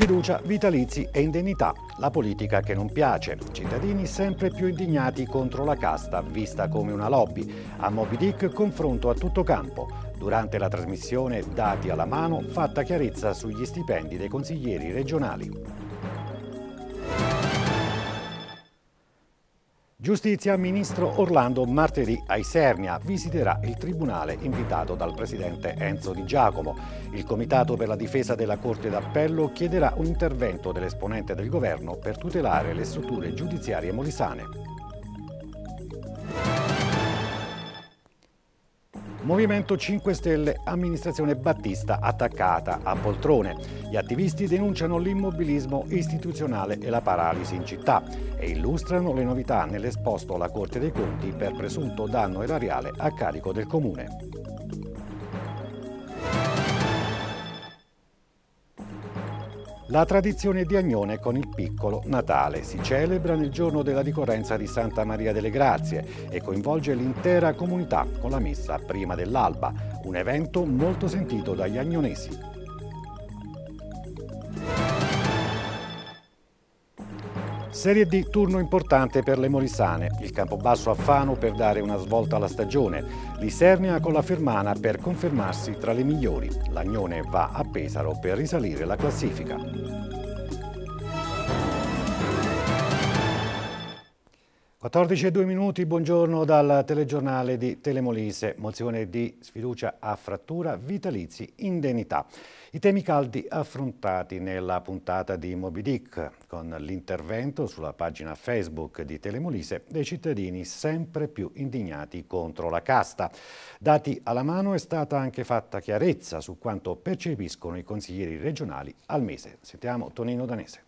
Fiducia, vitalizi e indennità. La politica che non piace. Cittadini sempre più indignati contro la casta, vista come una lobby. A Moby Dick confronto a tutto campo. Durante la trasmissione, dati alla mano, fatta chiarezza sugli stipendi dei consiglieri regionali. Giustizia, ministro Orlando martedì a Isernia visiterà il tribunale invitato dal presidente Enzo Di Giacomo. Il comitato per la difesa della Corte d'Appello chiederà un intervento dell'esponente del governo per tutelare le strutture giudiziarie molisane. Movimento 5 Stelle, amministrazione Battista attaccata a poltrone. Gli attivisti denunciano l'immobilismo istituzionale e la paralisi in città e illustrano le novità nell'esposto alla Corte dei Conti per presunto danno erariale a carico del Comune. La tradizione di Agnone con il piccolo Natale si celebra nel giorno della ricorrenza di Santa Maria delle Grazie e coinvolge l'intera comunità con la messa prima dell'alba, un evento molto sentito dagli agnonesi. Serie D turno importante per le morisane, il Campobasso a Fano per dare una svolta alla stagione, l'Isernia con la Fermana per confermarsi tra le migliori, l'Agnone va a Pesaro per risalire la classifica. 14 e 2 minuti, buongiorno dal telegiornale di Telemolise. Mozione di sfiducia a frattura, vitalizi, indennità. I temi caldi affrontati nella puntata di Moby Dick, con l'intervento sulla pagina Facebook di Telemolise dei cittadini sempre più indignati contro la casta. Dati alla mano è stata anche fatta chiarezza su quanto percepiscono i consiglieri regionali al mese. Sentiamo Tonino Danese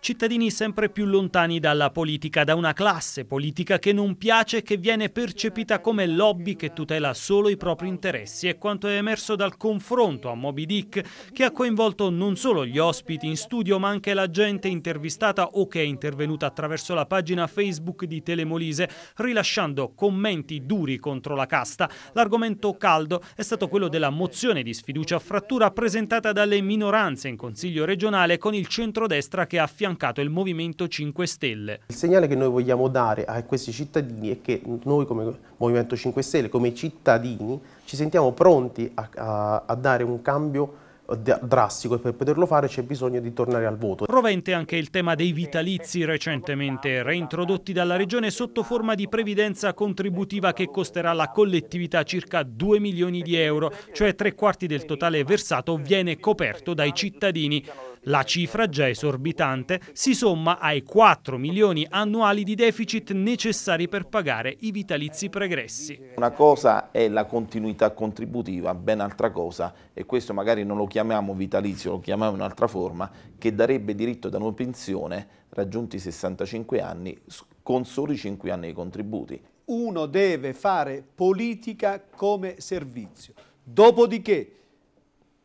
cittadini sempre più lontani dalla politica, da una classe politica che non piace, e che viene percepita come lobby che tutela solo i propri interessi. È quanto è emerso dal confronto a Moby Dick, che ha coinvolto non solo gli ospiti in studio, ma anche la gente intervistata o che è intervenuta attraverso la pagina Facebook di Telemolise, rilasciando commenti duri contro la casta. L'argomento caldo è stato quello della mozione di sfiducia a frattura presentata dalle minoranze in Consiglio regionale con il centrodestra che ha affiancato affiancato il Movimento 5 Stelle. Il segnale che noi vogliamo dare a questi cittadini è che noi come Movimento 5 Stelle, come cittadini, ci sentiamo pronti a, a, a dare un cambio eh, drastico e per poterlo fare c'è bisogno di tornare al voto. Provente anche il tema dei vitalizi recentemente reintrodotti dalla Regione sotto forma di previdenza contributiva che costerà alla collettività circa 2 milioni di euro, cioè tre quarti del totale versato viene coperto dai cittadini. La cifra, già esorbitante, si somma ai 4 milioni annuali di deficit necessari per pagare i vitalizi pregressi. Una cosa è la continuità contributiva, ben altra cosa, e questo magari non lo chiamo chiamiamo vitalizio, lo chiamiamo in un'altra forma, che darebbe diritto da una pensione raggiunti i 65 anni con soli 5 anni di contributi. Uno deve fare politica come servizio, dopodiché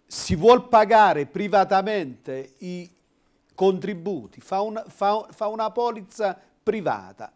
si vuol pagare privatamente i contributi, fa, un, fa, fa una polizza privata,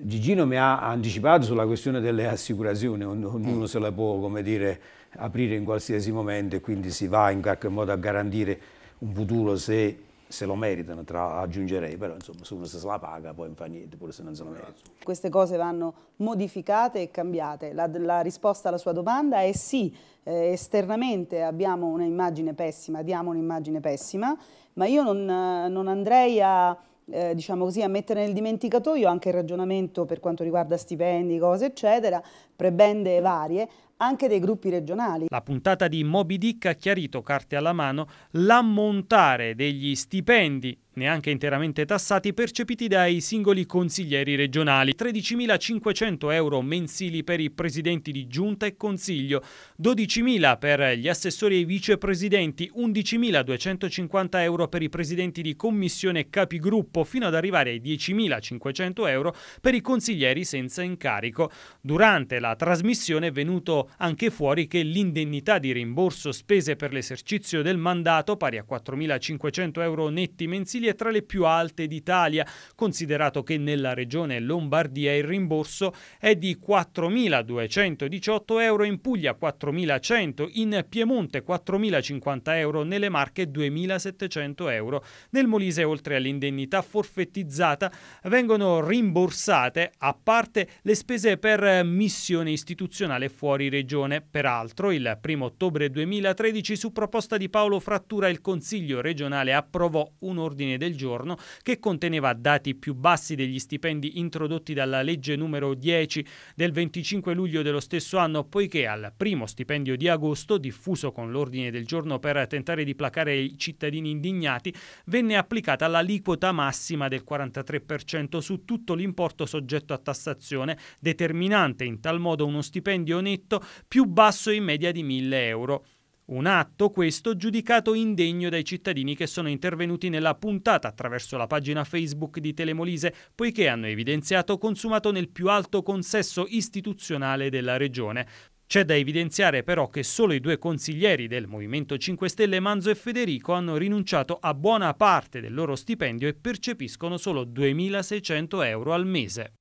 Gigino mi ha anticipato sulla questione delle assicurazioni, ognuno se la può dire, aprire in qualsiasi momento e quindi si va in qualche modo a garantire un futuro se, se lo meritano, tra, aggiungerei, però insomma se uno se la paga poi non fa niente pure se non se lo merita. Esatto. Queste cose vanno modificate e cambiate, la, la risposta alla sua domanda è sì, eh, esternamente abbiamo un'immagine pessima, diamo un'immagine pessima, ma io non, non andrei a eh, diciamo così, a mettere nel dimenticatoio anche il ragionamento per quanto riguarda stipendi, cose eccetera, prebende varie, anche dei gruppi regionali. La puntata di Moby Dick ha chiarito, carte alla mano, l'ammontare degli stipendi neanche interamente tassati, percepiti dai singoli consiglieri regionali. 13.500 euro mensili per i presidenti di giunta e consiglio, 12.000 per gli assessori e i vicepresidenti, 11.250 euro per i presidenti di commissione e capigruppo, fino ad arrivare ai 10.500 euro per i consiglieri senza incarico. Durante la trasmissione è venuto anche fuori che l'indennità di rimborso spese per l'esercizio del mandato, pari a 4.500 euro netti mensili, è tra le più alte d'Italia, considerato che nella regione Lombardia il rimborso è di 4.218 euro, in Puglia 4.100, in Piemonte 4.050 euro, nelle Marche 2.700 euro. Nel Molise, oltre all'indennità forfettizzata, vengono rimborsate a parte le spese per missione istituzionale fuori regione. Peraltro, il 1 ottobre 2013, su proposta di Paolo Frattura, il Consiglio regionale approvò un ordine ordine del giorno che conteneva dati più bassi degli stipendi introdotti dalla legge numero 10 del 25 luglio dello stesso anno, poiché al primo stipendio di agosto, diffuso con l'ordine del giorno per tentare di placare i cittadini indignati, venne applicata l'aliquota massima del 43% su tutto l'importo soggetto a tassazione, determinante in tal modo uno stipendio netto più basso in media di 1000 euro. Un atto, questo, giudicato indegno dai cittadini che sono intervenuti nella puntata attraverso la pagina Facebook di Telemolise, poiché hanno evidenziato consumato nel più alto consesso istituzionale della regione. C'è da evidenziare però che solo i due consiglieri del Movimento 5 Stelle Manzo e Federico hanno rinunciato a buona parte del loro stipendio e percepiscono solo 2.600 euro al mese.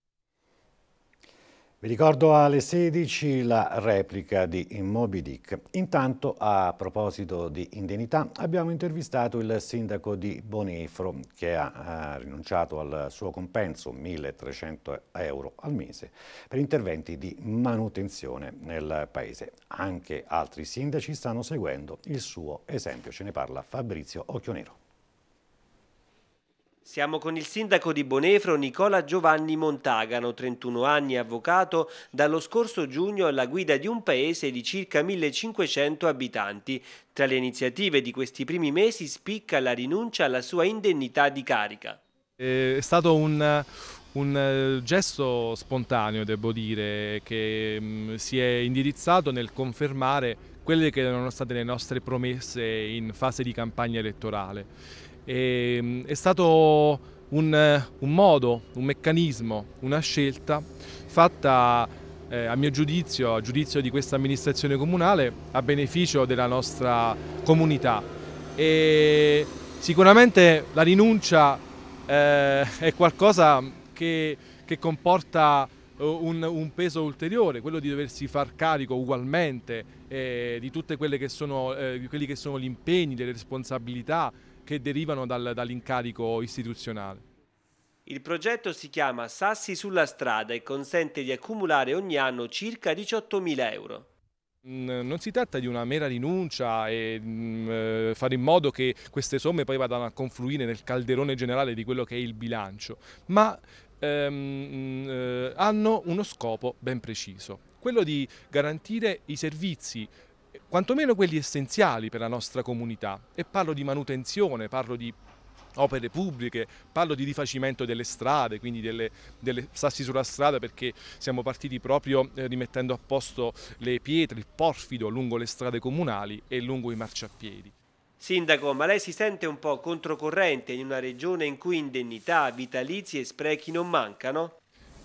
Vi ricordo alle 16 la replica di Moby Dick. Intanto, a proposito di indennità, abbiamo intervistato il sindaco di Bonifro, che ha rinunciato al suo compenso, 1.300 euro al mese, per interventi di manutenzione nel paese. Anche altri sindaci stanno seguendo il suo esempio. Ce ne parla Fabrizio Occhionero. Siamo con il sindaco di Bonefro Nicola Giovanni Montagano, 31 anni avvocato, dallo scorso giugno alla guida di un paese di circa 1500 abitanti. Tra le iniziative di questi primi mesi spicca la rinuncia alla sua indennità di carica. Eh, è stato un, un eh, gesto spontaneo, devo dire, che mm, si è indirizzato nel confermare quelle che erano state le nostre promesse in fase di campagna elettorale e, ehm, è stato un, un, modo, un meccanismo, una scelta fatta eh, a mio giudizio, a giudizio di questa amministrazione comunale, a beneficio della nostra comunità. E sicuramente la rinuncia eh, è qualcosa che, che comporta eh, un, un, peso ulteriore, quello di doversi far carico ugualmente eh, di tutti eh, quelli che sono gli impegni, le responsabilità che derivano dal, dall'incarico istituzionale. Il progetto si chiama Sassi sulla strada e consente di accumulare ogni anno circa 18.000 euro. Mm, non si tratta di una mera rinuncia e mm, eh, fare in modo che queste somme poi vadano a confluire nel calderone generale di quello che è il bilancio, ma ehm, mm, eh, hanno uno scopo ben preciso, quello di garantire i servizi quantomeno quelli essenziali per la nostra comunità e parlo di manutenzione, parlo di opere pubbliche, parlo di rifacimento delle strade, quindi delle, delle sassi sulla strada perché siamo partiti proprio eh, rimettendo a posto le pietre, il porfido lungo le strade comunali e lungo i marciapiedi. Sindaco, ma lei si sente un po' controcorrente in una regione in cui indennità, vitalizi e sprechi non mancano?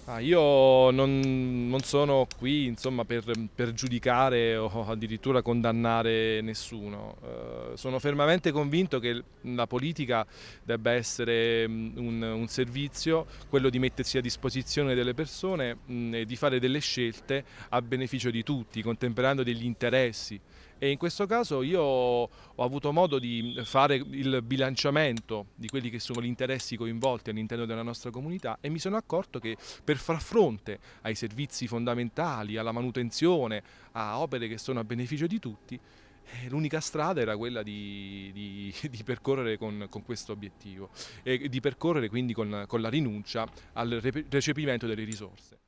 Ah, io non, non, sono qui insomma, per, per, giudicare o addirittura condannare nessuno. Eh, sono fermamente convinto che la politica debba essere mm, un, un, servizio, quello di mettersi a disposizione delle persone mh, mm, e di fare delle scelte a beneficio di tutti, contemperando degli interessi e in questo caso io ho avuto modo di fare il bilanciamento di quelli che sono gli interessi coinvolti all'interno della nostra comunità e mi sono accorto che per far fronte ai servizi fondamentali, alla manutenzione, a opere che sono a beneficio di tutti, eh, L'unica strada era quella di, di, di percorrere con, con, questo obiettivo e di percorrere quindi con, con la rinuncia al recepimento delle risorse.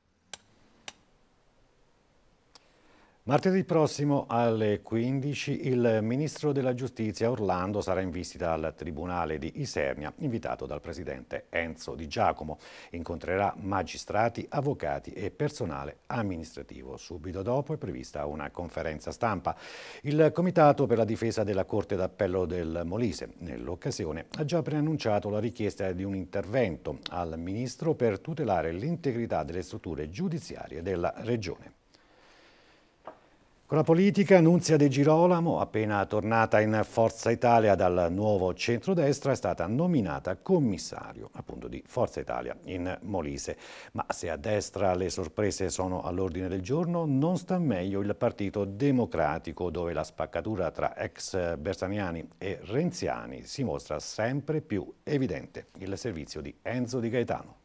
Martedì prossimo alle 15 il Ministro della Giustizia Orlando sarà in visita al Tribunale di Isernia, invitato dal Presidente Enzo Di Giacomo. Incontrerà magistrati, avvocati e personale amministrativo. Subito dopo è prevista una conferenza stampa. Il Comitato per la difesa della Corte d'Appello del Molise, nell'occasione, ha già preannunciato la richiesta di un intervento al Ministro per tutelare l'integrità delle strutture giudiziarie della Regione. Con la politica, Nunzia De Girolamo, appena tornata in Forza Italia dal nuovo centrodestra, è stata nominata commissario appunto di Forza Italia in Molise. Ma se a destra le sorprese sono all'ordine del giorno, non sta meglio il Partito Democratico, dove la spaccatura tra ex bersaniani e renziani si mostra sempre più evidente. Il servizio di Enzo Di Gaetano.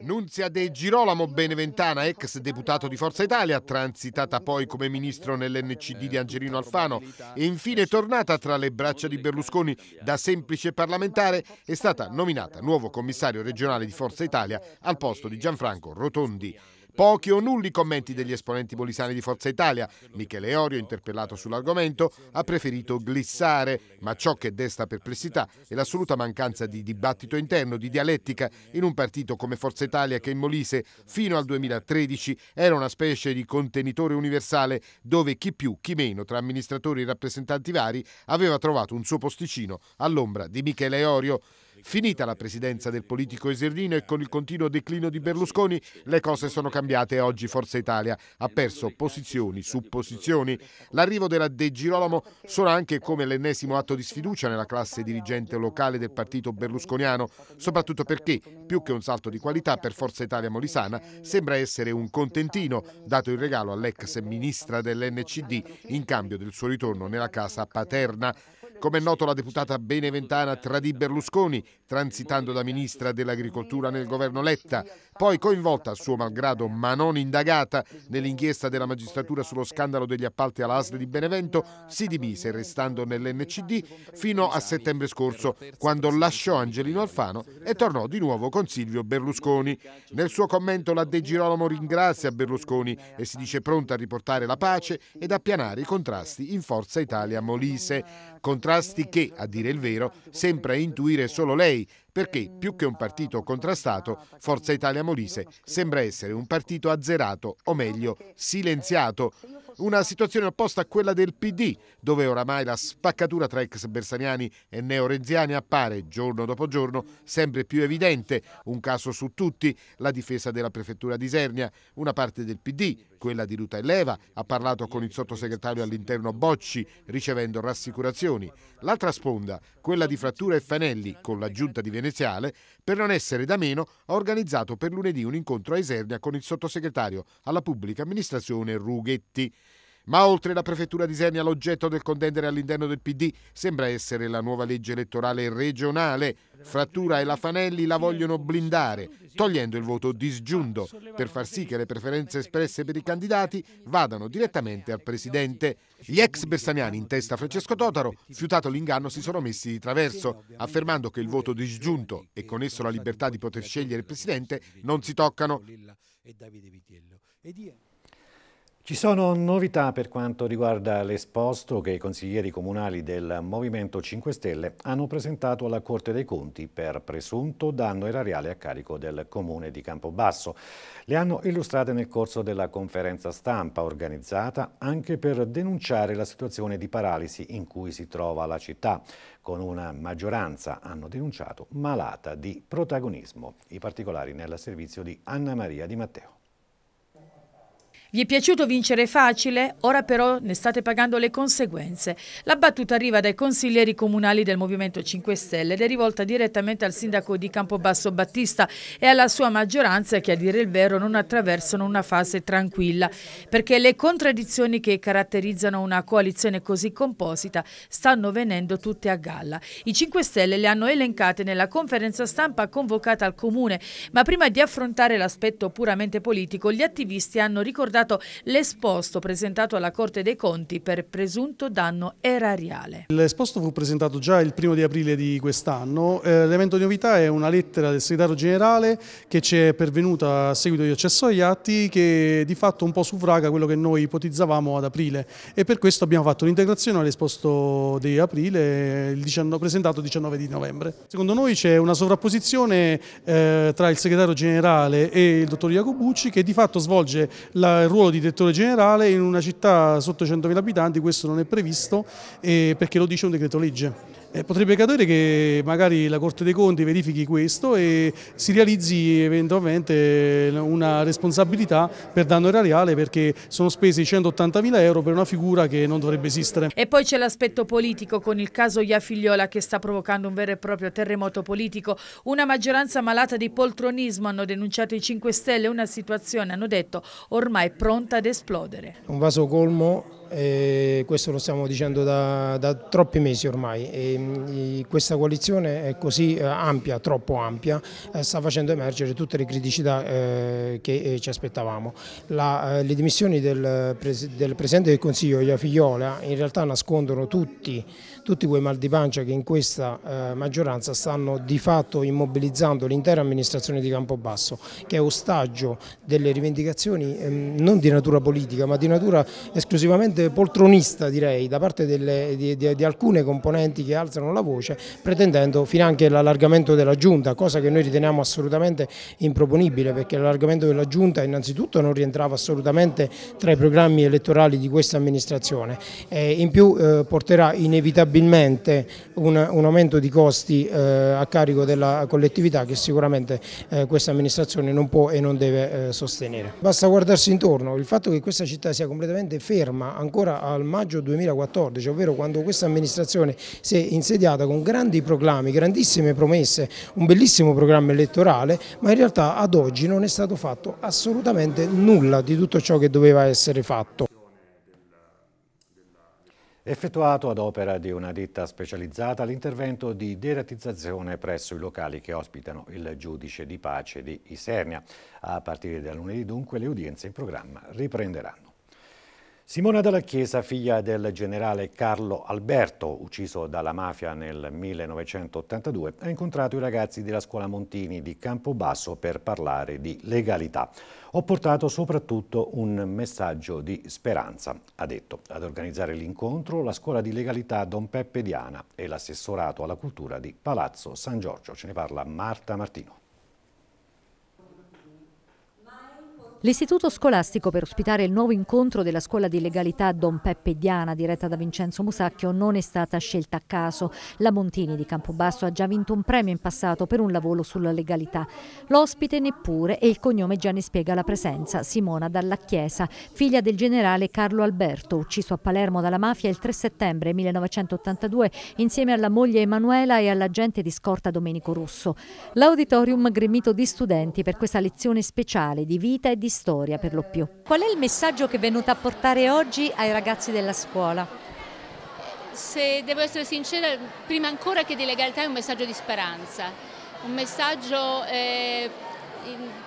Nunzia De Girolamo Beneventana, ex deputato di Forza Italia, transitata poi come ministro nell'NCD di Angelino Alfano e infine tornata tra le braccia di Berlusconi da semplice parlamentare, è stata nominata nuovo commissario regionale di Forza Italia al posto di Gianfranco Rotondi. Pochi o nulli commenti degli esponenti bolisani di Forza Italia. Michele Orio, interpellato sull'argomento, ha preferito glissare, ma ciò che desta perplessità è l'assoluta mancanza di dibattito interno, di dialettica in un partito come Forza Italia che in Molise fino al 2013 era una specie di contenitore universale dove chi più, chi meno tra amministratori e rappresentanti vari aveva trovato un suo posticino all'ombra di Michele Orio. Finita la presidenza del politico Esernino e con il continuo declino di Berlusconi, le cose sono cambiate e oggi Forza Italia ha perso posizioni su posizioni. L'arrivo della De Girolamo suona anche come l'ennesimo atto di sfiducia nella classe dirigente locale del partito berlusconiano, soprattutto perché, più che un salto di qualità per Forza Italia Molisana, sembra essere un contentino, dato il regalo all'ex ministra dell'NCD in cambio del suo ritorno nella casa paterna. Come è noto la deputata beneventana tradì Berlusconi transitando da ministra dell'agricoltura nel governo Letta, poi coinvolta, a suo malgrado, ma non indagata, nell'inchiesta della magistratura sullo scandalo degli appalti alla ASL di Benevento, si dimise restando nell'NCD fino a settembre scorso, quando lasciò Angelino Alfano e tornò di nuovo con Silvio Berlusconi. Nel suo commento la De Girolamo ringrazia Berlusconi e si dice pronta a riportare la pace ed appianare i contrasti in Forza Italia Molise, contrasti che, a dire il vero, sembra intuire solo lei europei, perché più che un partito contrastato, Forza Italia Molise sembra essere un partito azzerato, o meglio silenziato. Una situazione opposta a quella del PD, dove oramai la spaccatura tra ex bersaniani e neorenziani appare giorno dopo giorno sempre più evidente. Un caso su tutti, la difesa della prefettura di Isernia. Una parte del PD, quella di Ruta e Leva, ha parlato con il sottosegretario all'interno Bocci, ricevendo rassicurazioni. L'altra sponda, quella di Frattura e Fanelli, con la giunta di Veneziale, per non essere da meno, ha organizzato per lunedì un incontro a Isernia con il sottosegretario alla pubblica amministrazione Rughetti. Ma oltre la prefettura di Senia, l'oggetto del contendere all'interno del PD sembra essere la nuova legge elettorale regionale. Frattura e la Fanelli la vogliono blindare, togliendo il voto disgiunto per far sì che le preferenze espresse per i candidati vadano direttamente al presidente. Gli ex bersaniani in testa Francesco Totaro, fiutato l'inganno, si sono messi di traverso, affermando che il voto disgiunto e con esso la libertà di poter scegliere il presidente non si toccano. E Davide Vitiello. Ci sono novità per quanto riguarda l'esposto che i consiglieri comunali del Movimento 5 Stelle hanno presentato alla Corte dei Conti per presunto danno erariale a carico del Comune di Campobasso. Le hanno illustrate nel corso della conferenza stampa organizzata anche per denunciare la situazione di paralisi in cui si trova la città, con una maggioranza, hanno denunciato, malata di protagonismo. I particolari nel servizio di Anna Maria Di Matteo. Vi è piaciuto vincere facile? Ora però ne state pagando le conseguenze. La battuta arriva dai consiglieri comunali del Movimento 5 Stelle ed è rivolta direttamente al sindaco di Campobasso Battista e alla sua maggioranza che a dire il vero non attraversano una fase tranquilla perché le contraddizioni che caratterizzano una coalizione così composita stanno venendo tutte a galla. I 5 Stelle le hanno elencate nella conferenza stampa convocata al Comune ma prima di affrontare l'aspetto puramente politico gli attivisti hanno ricordato presentato l'esposto presentato alla Corte dei Conti per presunto danno erariale. L'esposto fu presentato già il primo di aprile di quest'anno. Eh, l'evento di novità è una lettera del segretario generale che ci è pervenuta a seguito di accesso agli atti che di fatto un po' suffraga quello che noi ipotizzavamo ad aprile e per questo abbiamo fatto l'integrazione all'esposto di aprile il 19, presentato il 19 di novembre. Secondo noi c'è una sovrapposizione eh, tra il segretario generale e il dottor Iacobucci che di fatto svolge la, il ruolo di direttore generale in una città sotto 100.000 abitanti questo non è previsto eh, perché lo dice un decreto legge. Eh, potrebbe accadere che magari la Corte dei Conti verifichi questo e si realizzi eventualmente una responsabilità per danno erariale perché sono spesi mila euro per una figura che non dovrebbe esistere. E poi c'è l'aspetto politico con il caso Iafigliola che sta provocando un vero e proprio terremoto politico. Una maggioranza malata di poltronismo hanno denunciato i 5 Stelle, una situazione, hanno detto, ormai pronta ad esplodere. Un vaso colmo e questo lo stiamo dicendo da, da troppi mesi ormai. E mm, questa coalizione è così eh, ampia, troppo ampia, eh, sta facendo emergere tutte le criticità eh, che ci aspettavamo. La, le dimissioni del, del, Presidente del Consiglio, Iafigliola, in realtà nascondono tutti, tutti, quei mal di pancia che in questa maggioranza stanno di fatto immobilizzando l'intera amministrazione di Campobasso, che è ostaggio delle rivendicazioni ehm, non di natura politica ma di natura esclusivamente poltronista direi da parte delle, di, di, di, alcune componenti che alzano la voce pretendendo fin anche l'allargamento della giunta, cosa che noi riteniamo assolutamente improponibile perché l'allargamento della giunta innanzitutto non rientrava assolutamente tra i programmi elettorali di questa amministrazione e in più eh, porterà inevitabilmente un, un, aumento di costi eh, a carico della collettività che sicuramente eh, questa amministrazione non può e non deve eh, sostenere. Basta guardarsi intorno, il fatto che questa città sia completamente ferma ancora al maggio 2014, ovvero quando questa amministrazione si è insediata con grandi proclami, grandissime promesse, un bellissimo programma elettorale, ma in realtà ad oggi non è stato fatto assolutamente nulla di tutto ciò che doveva essere fatto effettuato ad opera di una ditta specializzata l'intervento di deratizzazione presso i locali che ospitano il giudice di pace di Isernia. A partire da lunedì dunque le udienze in programma riprenderanno. Simona Dalla Chiesa, figlia del generale Carlo Alberto, ucciso dalla mafia nel 1982, ha incontrato i ragazzi della scuola Montini di Campobasso per parlare di legalità. Ho portato soprattutto un messaggio di speranza, ha detto. Ad organizzare l'incontro la scuola di legalità Don Peppe Diana e l'assessorato alla cultura di Palazzo San Giorgio. Ce ne parla Marta Martino. L'istituto scolastico per ospitare il nuovo incontro della scuola di legalità Don Peppe Diana diretta da Vincenzo Musacchio non è stata scelta a caso. La Montini di Campobasso ha già vinto un premio in passato per un lavoro sulla legalità. L'ospite neppure e il cognome già ne spiega la presenza, Simona Dalla Chiesa, figlia del generale Carlo Alberto, ucciso a Palermo dalla mafia il 3 settembre 1982 insieme alla moglie Emanuela e all'agente di scorta Domenico Russo. L'auditorium gremito di studenti per questa lezione speciale di vita e di di storia per lo più. Qual è il messaggio che è venuto a portare oggi ai ragazzi della scuola? Se devo essere sincera, prima ancora che di legalità è un messaggio di speranza, un messaggio eh,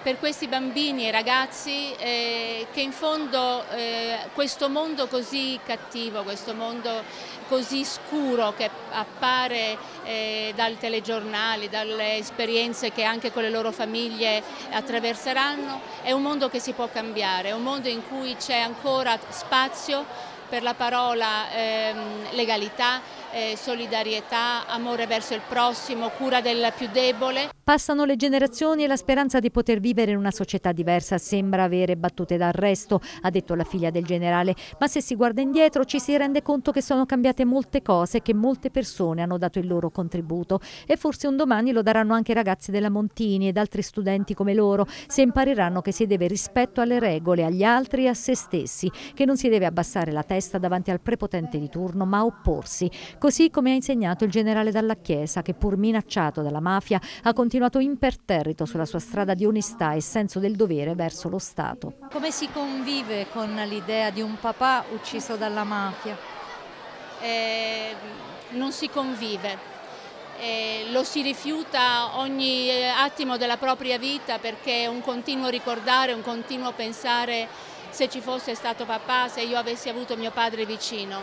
per questi bambini e ragazzi eh, che in fondo eh, questo mondo così cattivo, questo mondo così scuro che appare eh, dai telegiornali, dalle esperienze che anche con le loro famiglie attraverseranno, è un mondo che si può cambiare, è un mondo in cui c'è ancora spazio per la parola ehm, legalità, eh, solidarietà, amore verso il prossimo, cura del più debole. Passano le generazioni e la speranza di poter vivere in una società diversa sembra avere battute d'arresto, ha detto la figlia del generale, ma se si guarda indietro ci si rende conto che sono cambiate molte cose, che molte persone hanno dato il loro contributo e forse un domani lo daranno anche i ragazzi della Montini ed altri studenti come loro, se impareranno che si deve rispetto alle regole, agli altri e a se stessi, che non si deve abbassare la testa davanti al prepotente di turno ma opporsi, così come ha insegnato il generale dalla Chiesa che pur minacciato dalla mafia ha continuato continuato imperterrito sulla sua strada di onestà e senso del dovere verso lo Stato. Come si convive con l'idea di un papà ucciso dalla mafia? Eh, non si convive. Eh, lo si rifiuta ogni eh, attimo della propria vita perché è un continuo ricordare, un continuo pensare se ci fosse stato papà, se io avessi avuto mio padre vicino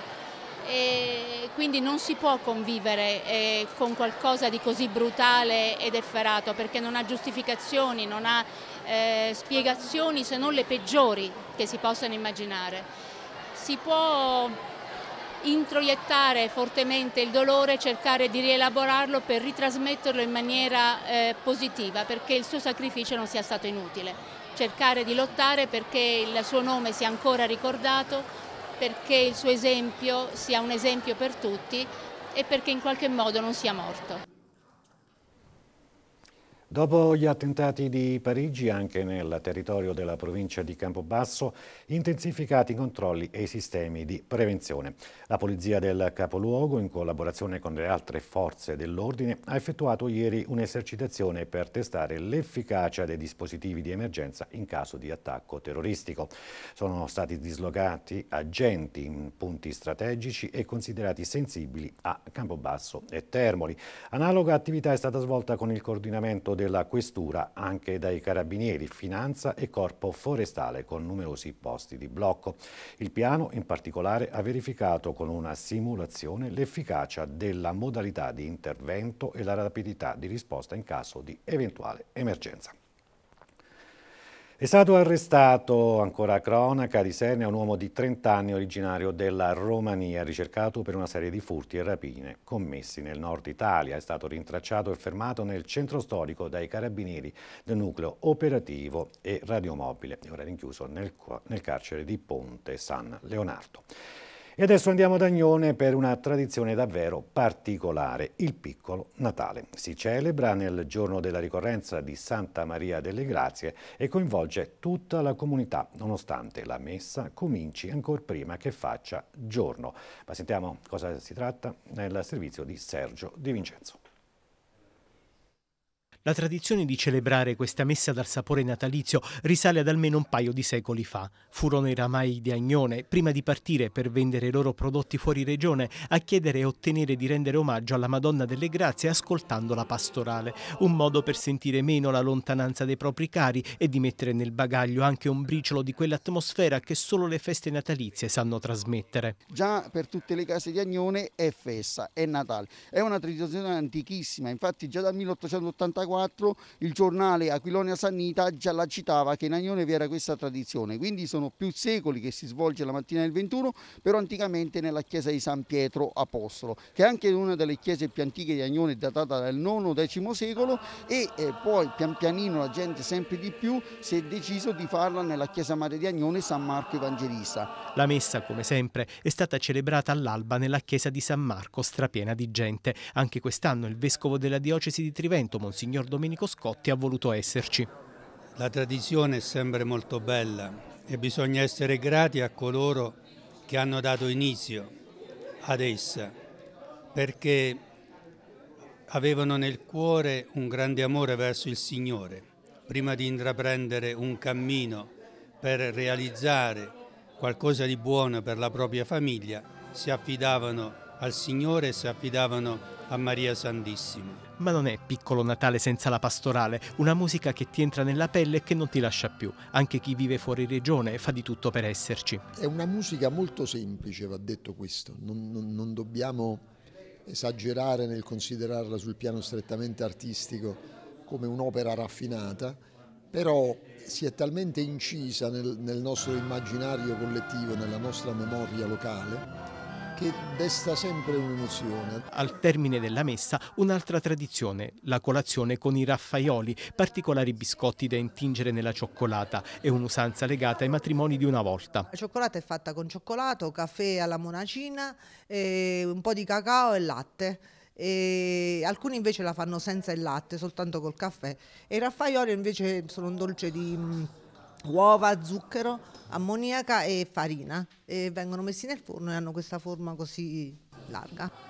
e quindi non si può convivere eh, con qualcosa di così brutale ed efferato perché non ha giustificazioni, non ha eh, spiegazioni se non le peggiori che si possano immaginare. Si può introiettare fortemente il dolore, cercare di rielaborarlo per ritrasmetterlo in maniera eh, positiva perché il suo sacrificio non sia stato inutile, cercare di lottare perché il suo nome sia ancora ricordato perché il suo esempio sia un esempio per tutti e perché in qualche modo non sia morto. Dopo gli attentati di Parigi, anche nel territorio della provincia di Campobasso, intensificati i controlli e i sistemi di prevenzione. La polizia del capoluogo, in collaborazione con le altre forze dell'ordine, ha effettuato ieri un'esercitazione per testare l'efficacia dei dispositivi di emergenza in caso di attacco terroristico. Sono stati dislocati agenti in punti strategici e considerati sensibili a Campobasso e Termoli. Analoga attività è stata svolta con il coordinamento della Questura anche dai Carabinieri, Finanza e Corpo Forestale con numerosi posti di blocco. Il piano in particolare ha verificato con una simulazione l'efficacia della modalità di intervento e la rapidità di risposta in caso di eventuale emergenza. È stato arrestato, ancora a cronaca, di Senia un uomo di 30 anni originario della Romania, ricercato per una serie di furti e rapine commessi nel nord Italia. È stato rintracciato e fermato nel centro storico dai carabinieri del nucleo operativo e radiomobile, ora rinchiuso nel, nel carcere di Ponte San Leonardo. E adesso andiamo ad Agnone per una tradizione davvero particolare, il piccolo Natale. Si celebra nel giorno della ricorrenza di Santa Maria delle Grazie e coinvolge tutta la comunità, nonostante la messa cominci ancora prima che faccia giorno. Ma sentiamo cosa si tratta nel servizio di Sergio Di Vincenzo. La tradizione di celebrare questa messa dal sapore natalizio risale ad almeno un paio di secoli fa. Furono i ramai di Agnone, prima di partire per vendere i loro prodotti fuori regione, a chiedere e ottenere di rendere omaggio alla Madonna delle Grazie ascoltando la pastorale, un modo per sentire meno la lontananza dei propri cari e di mettere nel bagaglio anche un briciolo di quell'atmosfera che solo le feste natalizie sanno trasmettere. Già per tutte le case di Agnone è festa, è Natale. È una tradizione antichissima, infatti già dal 1884 1904 il giornale Aquilonia Sannita già la citava che in Agnone vi era questa tradizione, quindi sono più secoli che si svolge la mattina del 21, però anticamente nella chiesa di San Pietro Apostolo, che è anche una delle chiese più antiche di Agnone, datata dal IX-X secolo e eh, poi pian pianino la gente sempre di più si è deciso di farla nella chiesa madre di Agnone San Marco Evangelista. La messa, come sempre, è stata celebrata all'alba nella chiesa di San Marco, strapiena di gente. Anche quest'anno il vescovo della diocesi di Trivento, Monsignor signor Domenico Scotti ha voluto esserci. La tradizione è sempre molto bella e bisogna essere grati a coloro che hanno dato inizio ad essa perché avevano nel cuore un grande amore verso il Signore prima di intraprendere un cammino per realizzare qualcosa di buono per la propria famiglia si affidavano al Signore e si affidavano a a Maria Santissima. Ma non è piccolo Natale senza la pastorale, una musica che ti entra nella pelle e che non ti lascia più. Anche chi vive fuori regione fa di tutto per esserci. È una musica molto semplice, va detto questo. Non, non, non dobbiamo esagerare nel considerarla sul piano strettamente artistico come un'opera raffinata, però si è talmente incisa nel, nel nostro immaginario collettivo, nella nostra memoria locale, che desta sempre un'emozione. Al termine della messa un'altra tradizione, la colazione con i raffaioli, particolari biscotti da intingere nella cioccolata, è un'usanza legata ai matrimoni di una volta. La cioccolata è fatta con cioccolato, caffè alla monacina, un po' di cacao e latte. E alcuni invece la fanno senza il latte, soltanto col caffè. E i raffaioli invece sono un dolce di mm, uova, zucchero, ammoniaca e farina e vengono messi nel forno e hanno questa forma così larga.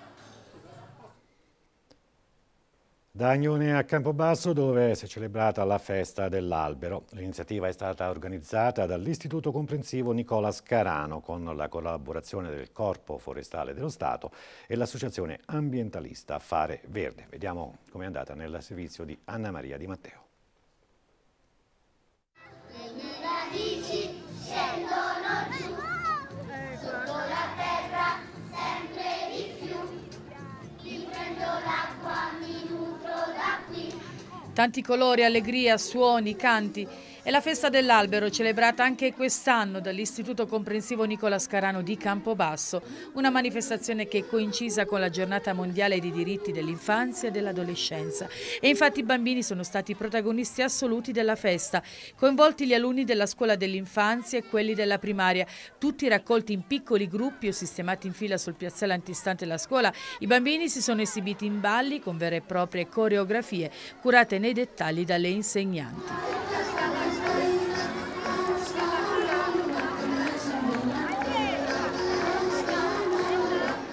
Da Agnone a Campobasso dove si è celebrata la festa dell'albero. L'iniziativa è stata organizzata dall'Istituto Comprensivo Nicola Scarano con la collaborazione del Corpo Forestale dello Stato e l'associazione ambientalista Fare Verde. Vediamo com'è andata nel servizio di Anna Maria Di Matteo le radici scendono giù, sotto la terra sempre di più, mi prendo l'acqua, mi nutro da qui. Tanti colori, allegria, suoni, canti è la festa dell'albero celebrata anche quest'anno dall'Istituto Comprensivo Nicola Scarano di Campobasso, una manifestazione che è coincisa con la giornata mondiale dei diritti dell'infanzia e dell'adolescenza. E infatti i bambini sono stati protagonisti assoluti della festa, coinvolti gli alunni della scuola dell'infanzia e quelli della primaria, tutti raccolti in piccoli gruppi o sistemati in fila sul piazzale antistante la scuola. I bambini si sono esibiti in balli con vere e proprie coreografie curate nei dettagli dalle insegnanti.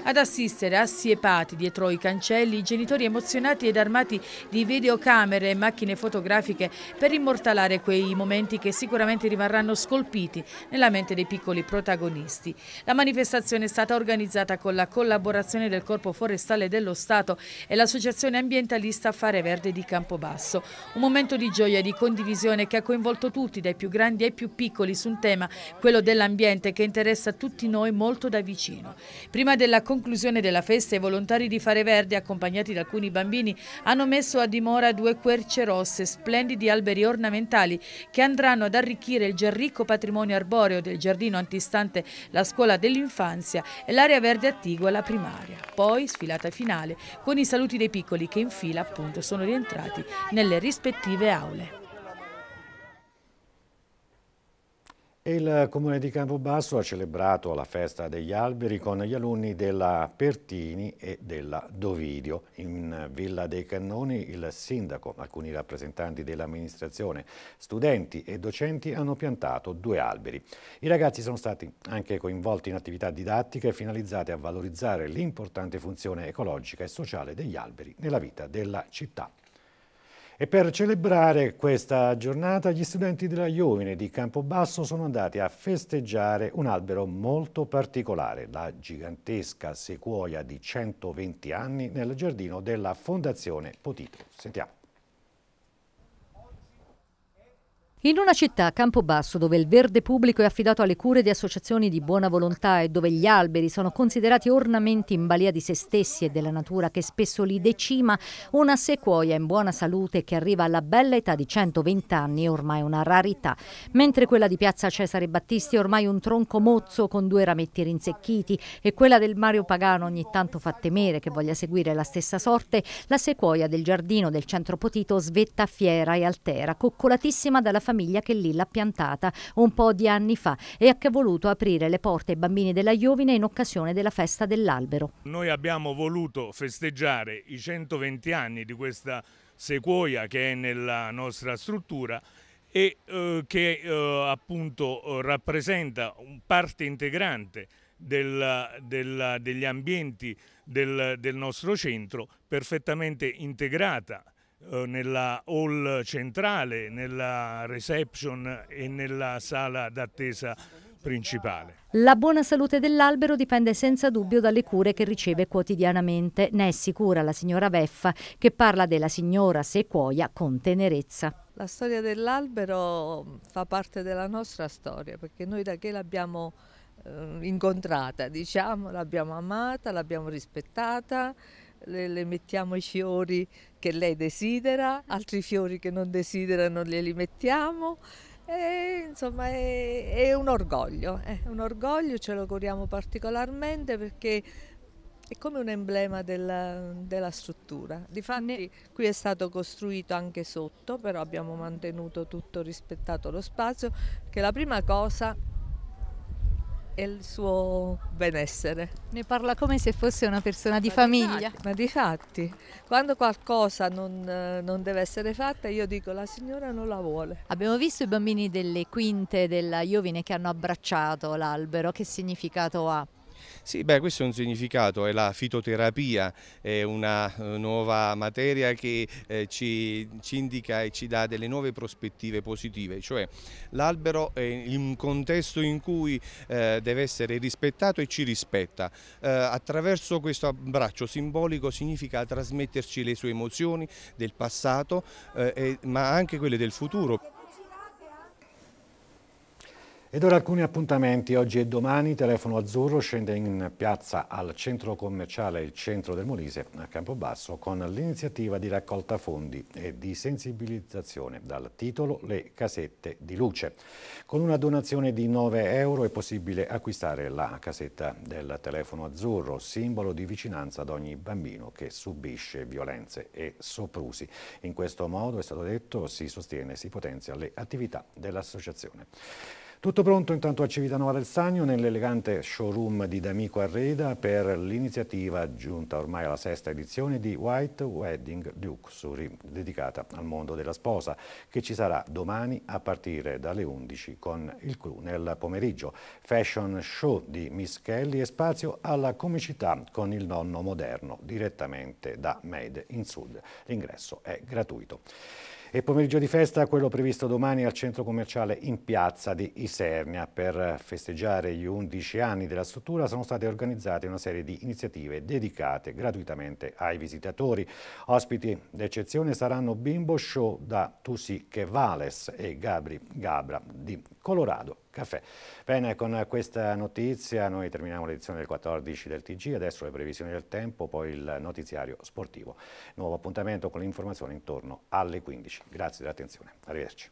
Ad assistere assiepati dietro i cancelli, i genitori emozionati ed armati di videocamere e macchine fotografiche per immortalare quei momenti che sicuramente rimarranno scolpiti nella mente dei piccoli protagonisti. La manifestazione è stata organizzata con la collaborazione del Corpo Forestale dello Stato e l'Associazione Ambientalista Fare Verde di Campobasso. Un momento di gioia e di condivisione che ha coinvolto tutti, dai più grandi ai più piccoli, su un tema, quello dell'ambiente, che interessa tutti noi molto da vicino. Prima della conclusione conclusione della festa i volontari di Fare Verde, accompagnati da alcuni bambini, hanno messo a dimora due querce rosse, splendidi alberi ornamentali che andranno ad arricchire il già ricco patrimonio arboreo del giardino antistante la scuola dell'infanzia e l'area verde attigua alla primaria. Poi sfilata finale con i saluti dei piccoli che in fila appunto sono rientrati nelle rispettive aule. Il comune di Campobasso ha celebrato la festa degli alberi con gli alunni della Pertini e della Dovidio. In Villa dei Cannoni il sindaco, alcuni rappresentanti dell'amministrazione, studenti e docenti hanno piantato due alberi. I ragazzi sono stati anche coinvolti in attività didattiche finalizzate a valorizzare l'importante funzione ecologica e sociale degli alberi nella vita della città. E per celebrare questa giornata gli studenti della Iovine di Campobasso sono andati a festeggiare un albero molto particolare, la gigantesca sequoia di 120 anni nel giardino della Fondazione Potito. Sentiamo. In una città, Campobasso, dove il verde pubblico è affidato alle cure di associazioni di buona volontà e dove gli alberi sono considerati ornamenti in balia di se stessi e della natura che spesso li decima, una sequoia in buona salute che arriva alla bella età di 120 anni è ormai una rarità, mentre quella di Piazza Cesare Battisti è ormai un tronco mozzo con due rametti rinsecchiti e quella del Mario Pagano ogni tanto fa temere che voglia seguire la stessa sorte, la sequoia del giardino del centro Potito svetta fiera e altera, coccolatissima dalla famiglia famiglia che lì l'ha piantata un po' di anni fa e che ha voluto aprire le porte ai bambini della Iovine in occasione della festa dell'albero. Noi abbiamo voluto festeggiare i 120 anni di questa sequoia che è nella nostra struttura e eh, che eh, appunto rappresenta parte integrante del, del, degli ambienti del, del nostro centro, perfettamente integrata eh, nella hall centrale, nella reception e nella sala d'attesa principale. La buona salute dell'albero dipende senza dubbio dalle cure che riceve quotidianamente, ne è sicura la signora Beffa che parla della signora Sequoia con tenerezza. La storia dell'albero fa parte della nostra storia perché noi da che l'abbiamo eh, incontrata, diciamo, l'abbiamo amata, l'abbiamo rispettata le, le, mettiamo i fiori che lei desidera, altri fiori che non desidera non glieli mettiamo. E, insomma è, è un orgoglio, è un orgoglio, ce lo curiamo particolarmente perché è come un emblema della, della struttura. Difatti qui è stato costruito anche sotto, però abbiamo mantenuto tutto rispettato lo spazio, che la prima cosa e il suo benessere. Ne parla come se fosse una persona di ma famiglia. Di ma di fatti, quando qualcosa non, eh, non, deve essere fatta, io dico la signora non la vuole. Abbiamo visto i bambini delle quinte della Iovine che hanno abbracciato l'albero, che significato ha? Sì, beh, questo è un significato, è la fitoterapia, è una eh, nuova materia che eh, ci, ci, indica e ci dà delle nuove prospettive positive, cioè l'albero è un contesto in cui eh, deve essere rispettato e ci rispetta. Eh, attraverso questo abbraccio simbolico significa trasmetterci le sue emozioni del passato, eh, ma anche quelle del futuro. Ed ora alcuni appuntamenti. Oggi e domani Telefono Azzurro scende in piazza al centro commerciale Il Centro del Molise a Campobasso con l'iniziativa di raccolta fondi e di sensibilizzazione dal titolo Le casette di luce. Con una donazione di 9 euro è possibile acquistare la casetta del Telefono Azzurro, simbolo di vicinanza ad ogni bambino che subisce violenze e soprusi. In questo modo, è stato detto, si sostiene e si potenzia le attività dell'associazione. Tutto pronto intanto a Civitanova del Sagno nell'elegante showroom di D'Amico Arreda per l'iniziativa giunta ormai alla sesta edizione di White Wedding Luxury dedicata al mondo della sposa che ci sarà domani a partire dalle 11 con il crew nel pomeriggio. Fashion show di Miss Kelly e spazio alla comicità con il nonno moderno direttamente da Made in Sud. L'ingresso è gratuito. E pomeriggio di festa quello previsto domani al centro commerciale in piazza di Isernia. Per festeggiare gli 11 anni della struttura sono state organizzate una serie di iniziative dedicate gratuitamente ai visitatori. Ospiti d'eccezione saranno Bimbo Show da Tusi Vales e Gabri Gabra di Colorado caffè. Bene, con questa notizia noi terminiamo l'edizione del 14 del TG, adesso le previsioni del tempo, poi il notiziario sportivo. Nuovo appuntamento con l'informazione intorno alle 15. Grazie dell'attenzione, arrivederci.